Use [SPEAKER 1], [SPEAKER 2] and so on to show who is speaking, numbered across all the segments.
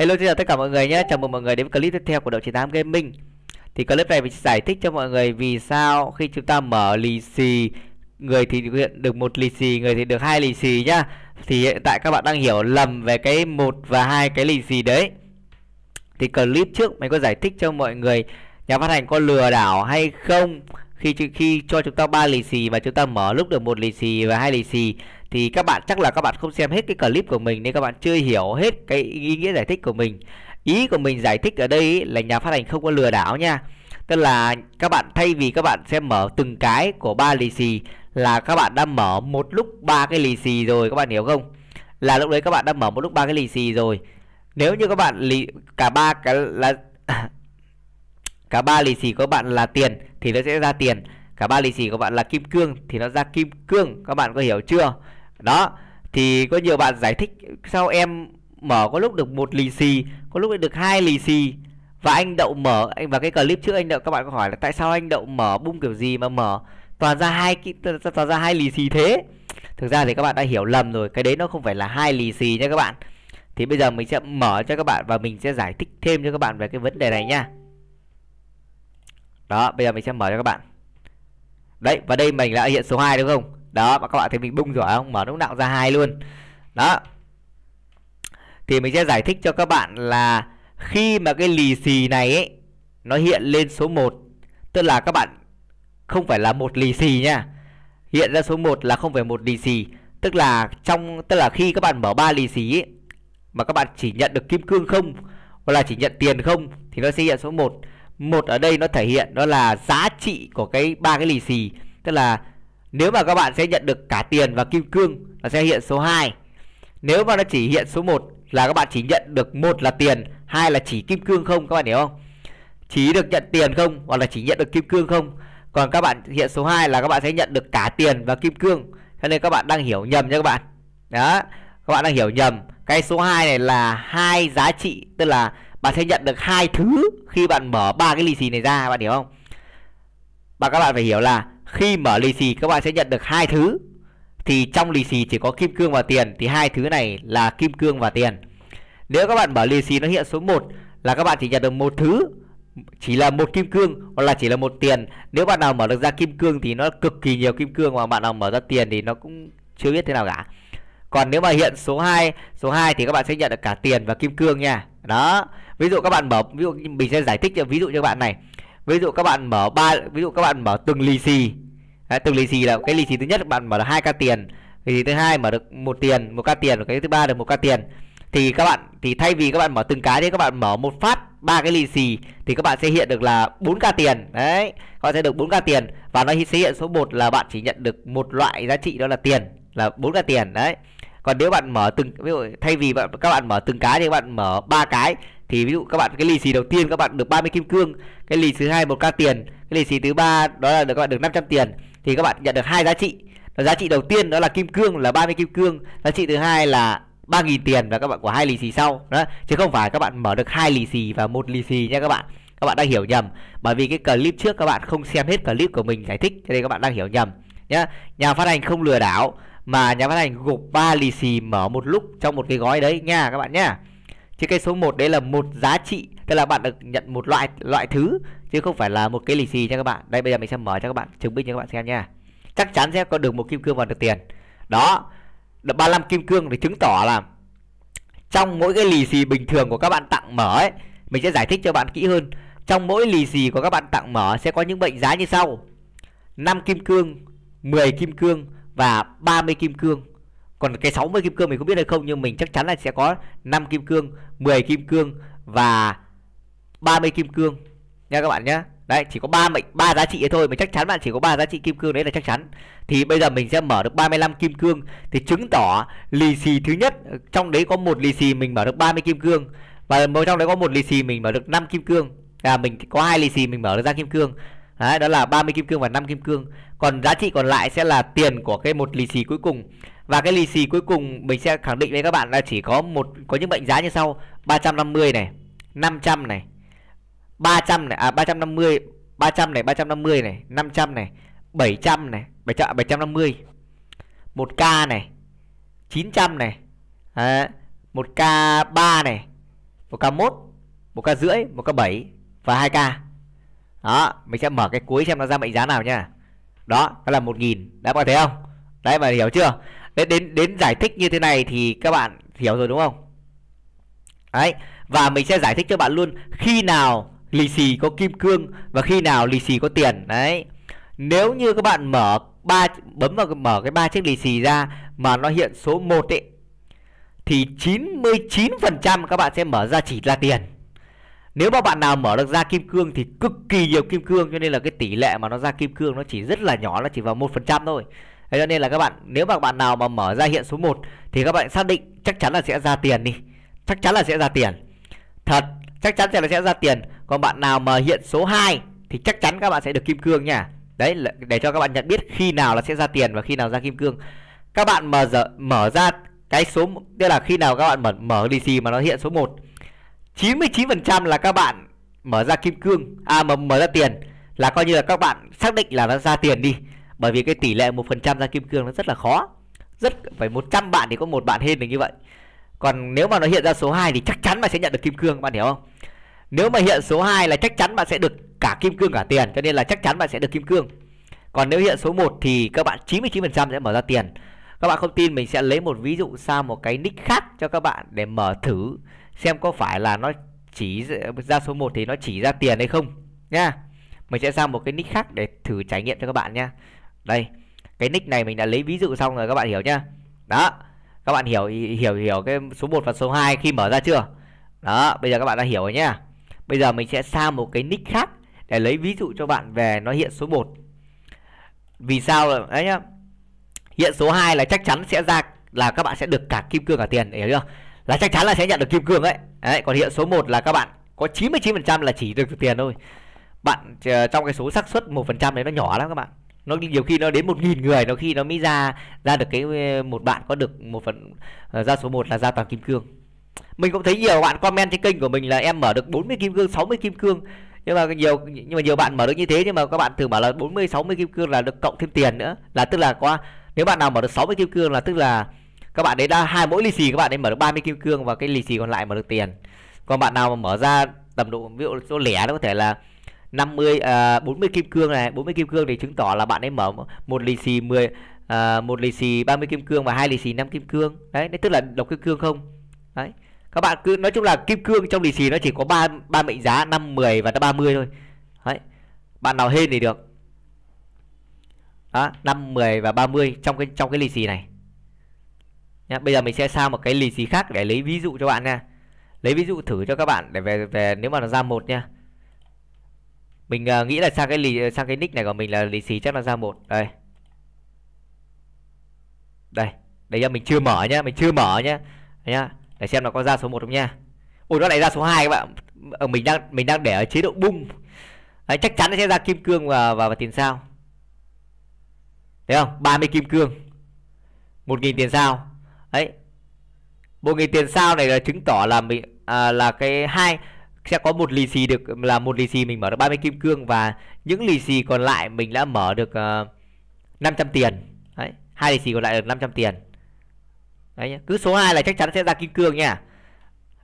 [SPEAKER 1] Hello xin chào tất cả mọi người nhé, chào mừng mọi người đến với clip tiếp theo của đội 98 Gaming Thì clip này mình sẽ giải thích cho mọi người vì sao khi chúng ta mở lì xì Người thì hiện được một lì xì, người thì được hai lì xì nhá Thì hiện tại các bạn đang hiểu lầm về cái một và hai cái lì xì đấy Thì clip trước mình có giải thích cho mọi người nhà phát hành có lừa đảo hay không khi khi cho chúng ta ba lì xì và chúng ta mở lúc được một lì xì và hai lì xì thì các bạn chắc là các bạn không xem hết cái clip của mình nên các bạn chưa hiểu hết cái ý nghĩa giải thích của mình ý của mình giải thích ở đây là nhà phát hành không có lừa đảo nha tức là các bạn thay vì các bạn sẽ mở từng cái của ba lì xì là các bạn đã mở một lúc ba cái lì xì rồi các bạn hiểu không là lúc đấy các bạn đã mở một lúc ba cái lì xì rồi nếu như các bạn lì cả ba cái là Cả ba lì xì của bạn là tiền thì nó sẽ ra tiền. Cả ba lì xì của bạn là kim cương thì nó ra kim cương. Các bạn có hiểu chưa? Đó. Thì có nhiều bạn giải thích sao em mở có lúc được một lì xì, có lúc được hai lì xì và anh đậu mở anh và cái clip trước anh đậu các bạn có hỏi là tại sao anh đậu mở bung kiểu gì mà mở toàn ra hai toàn ra hai lì xì thế thực ra thì các bạn đã hiểu lầm rồi cái đấy nó không phải là hai lì xì nha các bạn thì bây giờ mình sẽ mở cho các bạn và mình sẽ giải thích thêm cho các bạn về cái vấn đề này nha đó bây giờ mình sẽ mở cho các bạn đấy và đây mình đã hiện số 2 đúng không đó các bạn thấy mình bung rồi không mở lúc nào ra hai luôn đó thì mình sẽ giải thích cho các bạn là khi mà cái lì xì này ấy nó hiện lên số 1 tức là các bạn không phải là một lì xì nha hiện ra số 1 là không phải một lì xì tức là trong tức là khi các bạn mở ba lì xì ấy, mà các bạn chỉ nhận được kim cương không hoặc là chỉ nhận tiền không thì nó sẽ hiện số 1 một ở đây nó thể hiện đó là giá trị của cái ba cái lì xì tức là nếu mà các bạn sẽ nhận được cả tiền và kim cương là sẽ hiện số 2 nếu mà nó chỉ hiện số 1 là các bạn chỉ nhận được một là tiền hai là chỉ kim cương không các bạn hiểu không chỉ được nhận tiền không hoặc là chỉ nhận được kim cương không còn các bạn hiện số 2 là các bạn sẽ nhận được cả tiền và kim cương cho nên các bạn đang hiểu nhầm nha các bạn đó các bạn đang hiểu nhầm cái số 2 này là hai giá trị tức là bạn sẽ nhận được hai thứ khi bạn mở ba cái lì xì này ra bạn hiểu không và các bạn phải hiểu là khi mở lì xì các bạn sẽ nhận được hai thứ thì trong lì xì chỉ có kim cương và tiền thì hai thứ này là kim cương và tiền nếu các bạn mở lì xì nó hiện số 1 là các bạn chỉ nhận được một thứ chỉ là một kim cương hoặc là chỉ là một tiền nếu bạn nào mở được ra kim cương thì nó cực kỳ nhiều kim cương mà bạn nào mở ra tiền thì nó cũng chưa biết thế nào cả còn nếu mà hiện số 2 số 2 thì các bạn sẽ nhận được cả tiền và kim cương nha đó ví dụ các bạn mở ví dụ mình sẽ giải thích cho ví dụ cho các bạn này ví dụ các bạn mở ba ví dụ các bạn mở từng lì xì Đấy, từng lì xì là cái lì xì thứ nhất bạn mở được hai ca tiền lì xì thứ hai mở được một tiền một ca tiền và cái thứ ba được một ca tiền thì các bạn thì thay vì các bạn mở từng cái thì các bạn mở một phát ba cái lì xì thì các bạn sẽ hiện được là 4k tiền. Đấy, các bạn sẽ được 4k tiền và nó sẽ hiện số 1 là bạn chỉ nhận được một loại giá trị đó là tiền là 4k tiền đấy còn nếu bạn mở từng ví dụ thay vì bạn các bạn mở từng cái thì các bạn mở ba cái thì ví dụ các bạn cái lì xì đầu tiên các bạn được 30 kim cương cái lì thứ hai một k tiền cái lì xì thứ ba đó là được các bạn được 500 tiền thì các bạn nhận được hai giá trị giá trị đầu tiên đó là kim cương là 30 kim cương giá trị thứ hai là 3.000 tiền và các bạn của hai lì xì sau đó chứ không phải các bạn mở được hai lì xì và một lì xì nha các bạn các bạn đang hiểu nhầm bởi vì cái clip trước các bạn không xem hết clip của mình giải thích cho nên các bạn đang hiểu nhầm nhá nhà phát hành không lừa đảo mà nhà phát hành gộp ba lì xì mở một lúc trong một cái gói đấy nha các bạn nhá chứ cái số 1 đấy là một giá trị tức là bạn được nhận một loại loại thứ chứ không phải là một cái lì xì nha các bạn đây bây giờ mình sẽ mở cho các bạn chứng minh cho các bạn xem nha chắc chắn sẽ có được một kim cương và được tiền đó được 35 kim cương để chứng tỏ là trong mỗi cái lì xì bình thường của các bạn tặng mở ấy mình sẽ giải thích cho bạn kỹ hơn trong mỗi lì xì của các bạn tặng mở sẽ có những mệnh giá như sau 5 kim cương 10 kim cương và 30 kim cương. Còn cái 60 kim cương mình không biết hay không nhưng mình chắc chắn là sẽ có 5 kim cương, 10 kim cương và 30 kim cương nha các bạn nhé Đấy, chỉ có ba mệnh ba giá trị thôi, mình chắc chắn bạn chỉ có ba giá trị kim cương đấy là chắc chắn. Thì bây giờ mình sẽ mở được 35 kim cương thì chứng tỏ lì xì thứ nhất trong đấy có một lì xì mình mở được 30 kim cương và trong đấy có một lì xì mình mở được 5 kim cương. là mình có hai lì xì mình mở được ra kim cương Đấy, đó là 30 kim cương và 5 kim cương. Còn giá trị còn lại sẽ là tiền của cái một lì xì cuối cùng. Và cái lì xì cuối cùng mình sẽ khẳng định với các bạn là chỉ có một có những mệnh giá như sau: 350 này, 500 này, 300 này, à 350, 300 này, 350 này, 500 này, 700 này, 700 750. 1k này, 900 này. Đấy, 1k 3 này, 1k 1, 1k rưỡi, 1k 7 và 2k đó mình sẽ mở cái cuối xem nó ra mệnh giá nào nha đó đó là một nghìn đã có thấy không đấy mà hiểu chưa đến đến đến giải thích như thế này thì các bạn hiểu rồi đúng không đấy và mình sẽ giải thích cho bạn luôn khi nào lì xì có kim cương và khi nào lì xì có tiền đấy nếu như các bạn mở ba bấm vào mở cái ba chiếc lì xì ra mà nó hiện số 1 ấy thì 99% các bạn sẽ mở ra chỉ là tiền nếu mà bạn nào mở được ra kim cương thì cực kỳ nhiều kim cương cho nên là cái tỷ lệ mà nó ra kim cương nó chỉ rất là nhỏ nó chỉ vào một phần trăm thôi thế cho nên là các bạn nếu mà bạn nào mà mở ra hiện số 1 thì các bạn xác định chắc chắn là sẽ ra tiền đi chắc chắn là sẽ ra tiền thật chắc chắn sẽ là sẽ ra tiền còn bạn nào mà hiện số 2 thì chắc chắn các bạn sẽ được kim cương nha đấy để cho các bạn nhận biết khi nào là sẽ ra tiền và khi nào ra kim cương các bạn mở mở ra cái số tức là khi nào các bạn mở mở lì xì mà nó hiện số 1 99% là các bạn mở ra kim cương à mà mở ra tiền là coi như là các bạn xác định là nó ra tiền đi bởi vì cái tỷ lệ một phần trăm ra kim cương nó rất là khó rất phải 100 bạn thì có một bạn hên được như vậy còn nếu mà nó hiện ra số 2 thì chắc chắn bạn sẽ nhận được kim cương bạn hiểu không nếu mà hiện số 2 là chắc chắn bạn sẽ được cả kim cương cả tiền cho nên là chắc chắn bạn sẽ được kim cương còn nếu hiện số 1 thì các bạn 99% sẽ mở ra tiền các bạn không tin mình sẽ lấy một ví dụ sang một cái nick khác cho các bạn để mở thử xem có phải là nó chỉ ra số 1 thì nó chỉ ra tiền hay không nha mình sẽ sang một cái nick khác để thử trải nghiệm cho các bạn nha đây cái nick này mình đã lấy ví dụ xong rồi các bạn hiểu nhá đó các bạn hiểu hiểu hiểu cái số 1 và số 2 khi mở ra chưa đó bây giờ các bạn đã hiểu rồi nhá bây giờ mình sẽ sang một cái nick khác để lấy ví dụ cho bạn về nó hiện số 1 vì sao là đấy nhá hiện số 2 là chắc chắn sẽ ra là các bạn sẽ được cả kim cương cả tiền hiểu chưa là chắc chắn là sẽ nhận được kim cương ấy. đấy còn hiện số 1 là các bạn có 99% là chỉ được, tiền thôi bạn ờ, trong cái số xác suất một phần trăm đấy nó nhỏ lắm các bạn nó nhiều khi nó đến một nghìn người nó khi nó mới ra ra được cái ờ, một bạn có được một phần ờ, ra số 1 là ra toàn kim cương mình cũng thấy nhiều bạn comment trên kênh của mình là em mở được 40 kim cương 60 kim cương nhưng mà nhiều nhưng mà nhiều bạn mở được như thế nhưng mà các bạn thử bảo là 40 60 kim cương là được cộng thêm tiền nữa là tức là qua nếu bạn nào mở được 60 kim cương là tức là các bạn đấy đã hai mỗi lì xì các bạn ấy mở được 30 kim cương và cái lì xì còn lại mở được tiền còn bạn nào mà mở ra tầm độ ví dụ số lẻ nó có thể là 50 à, 40 kim cương này 40 kim cương thì chứng tỏ là bạn ấy mở một lì xì 10 à, một lì xì 30 kim cương và hai lì xì 5 kim cương đấy, đấy tức là độc kim cương không đấy các bạn cứ nói chung là kim cương trong lì xì nó chỉ có ba ba mệnh giá 5 10 và 30 thôi đấy bạn nào hên thì được đó 5 10 và 30 trong cái trong cái lì xì này Nha, bây giờ mình sẽ sang một cái lì xì khác để lấy ví dụ cho bạn nha. Lấy ví dụ thử cho các bạn để về về nếu mà nó ra một nha. Mình uh, nghĩ là sang cái lì sang cái nick này của mình là lì xì chắc là ra một. Đây. Đây, đây là mình chưa mở nhá, mình chưa mở nhá. nhá, để xem nó có ra số 1 không nha. Ôi nó lại ra số 2 các bạn. Ở ờ, mình đang mình đang để ở chế độ bung. Đấy, chắc chắn nó sẽ ra kim cương và và, và tiền sao. Thấy không? 30 kim cương. 1000 tiền sao đấy một nghìn tiền sao này là chứng tỏ là mình à, là cái hai sẽ có một lì xì được là một lì xì mình mở được 30 kim cương và những lì xì còn lại mình đã mở được uh, ờ, 500 tiền. Đấy, hai lì xì còn lại được 500 tiền. Đấy cứ số 2 là chắc chắn sẽ ra kim cương nha.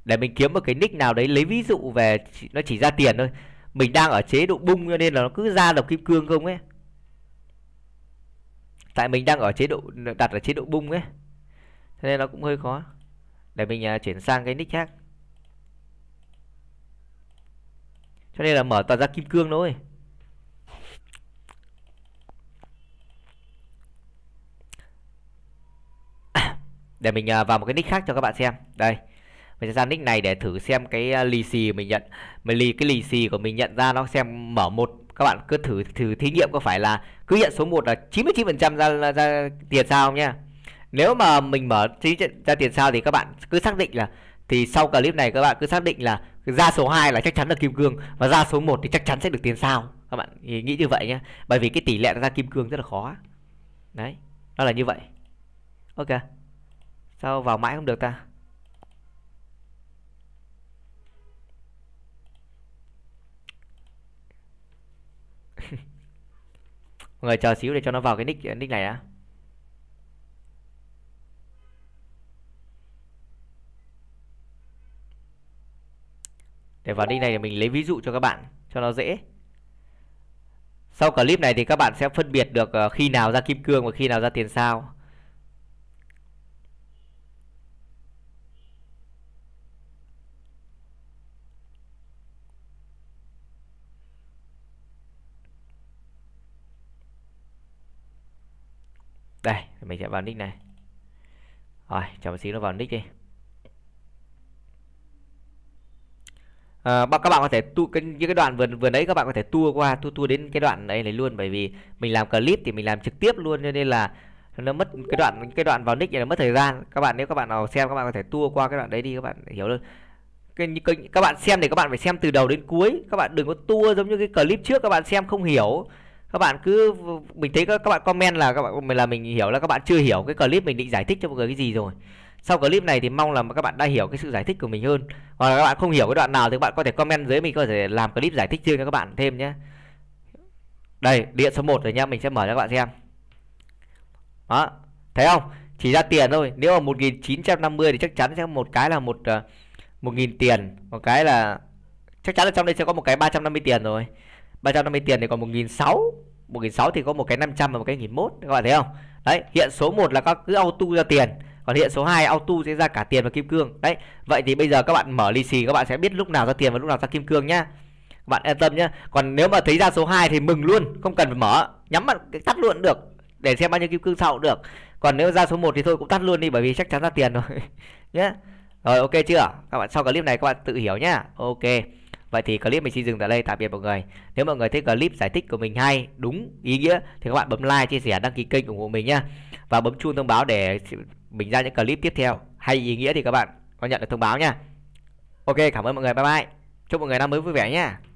[SPEAKER 1] Để mình kiếm một cái nick nào đấy lấy ví dụ về nó chỉ ra tiền thôi. Mình đang ở chế độ bung cho nên là nó cứ ra được kim cương không ấy. Tại mình đang ở chế độ đặt ở chế độ bung ấy thế nên nó cũng hơi khó để mình uh, chuyển sang cái nick khác cho nên là mở toàn ra kim cương thôi để mình uh, vào một cái nick khác cho các bạn xem đây mình sẽ ra nick này để thử xem cái à, lì xì mình nhận mình lì cái lì xì của mình nhận ra nó xem mở một các bạn cứ thử thử thí nghiệm có phải là cứ nhận số 1 là 99% ra ra tiền sao không nhá nếu mà mình mở trí ra tiền sao thì các bạn cứ xác định là thì sau clip này các bạn cứ xác định là ra số 2 là chắc chắn là kim cương và ra số 1 thì chắc chắn sẽ được tiền sao các bạn nghĩ như vậy nhé bởi vì cái tỷ lệ ra kim cương rất là khó đấy nó là như vậy ok sao vào mãi không được ta mọi người chờ xíu để cho nó vào cái nick nick này đã để vào link này để mình lấy ví dụ cho các bạn cho nó dễ sau clip này thì các bạn sẽ phân biệt được ờ, khi nào ra kim cương và khi nào ra tiền sao đây mình sẽ vào nick này rồi chờ một xíu nó vào nick đi à, các bạn có thể tu cái những cái đoạn vừa vừa đấy các bạn có thể tua qua tua tua đến cái đoạn đấy này luôn bởi vì mình làm clip thì mình làm trực tiếp luôn cho nên là nó mất cái đoạn cái đoạn vào nick này nó mất thời gian các bạn nếu các bạn nào xem các bạn có thể tua qua cái đoạn đấy đi các bạn hiểu hơn cái, cái, các bạn xem thì các bạn phải xem từ đầu đến cuối các bạn đừng có tua giống như cái clip trước các bạn xem không hiểu các bạn cứ mình thấy các, các bạn comment là các bạn là mình hiểu là các bạn chưa hiểu cái clip mình định giải thích cho mọi người cái gì rồi sau clip này thì mong là các bạn đã hiểu cái sự giải thích của mình hơn hoặc là các bạn không hiểu cái đoạn nào thì các bạn có thể comment dưới mình có thể làm clip giải thích riêng cho các bạn thêm nhé đây điện số 1 rồi nha mình sẽ mở cho các bạn xem đó thấy không chỉ ra tiền thôi nếu mà 1950 thì chắc chắn sẽ một cái là một ờ, một nghìn tiền một cái là chắc chắn là trong đây sẽ có một cái 350 tiền rồi 350 tiền thì còn một một nghìn sáu nghìn sáu thì có một cái 500 và một cái nghìn 1001 các bạn thấy không đấy hiện số 1 là các cứ auto ra tiền còn hiện số 2 auto sẽ ra cả tiền và kim cương đấy vậy thì bây giờ các bạn mở lì xì các bạn sẽ biết lúc nào ra tiền và lúc nào ra kim cương nhá các bạn yên tâm nhá còn nếu mà thấy ra số 2 thì mừng luôn không cần phải mở nhắm mặt tắt luôn được để xem bao nhiêu kim cương sau cũng được còn nếu ra số 1 thì thôi cũng tắt luôn đi bởi vì chắc chắn ra tiền rồi nhé rồi ok chưa các bạn sau clip này các bạn tự hiểu nhá ok Vậy thì clip mình xin dừng tại đây tạm biệt mọi người. Nếu mọi người thấy clip giải thích của mình hay, đúng, ý nghĩa thì các bạn bấm like, chia sẻ, đăng ký kênh ủng hộ mình nhá. Và bấm chuông thông báo để mình ra những clip tiếp theo hay ý nghĩa thì các bạn có nhận được thông báo nha ok cảm ơn mọi người bye bye chúc mọi người năm mới vui vẻ nhé.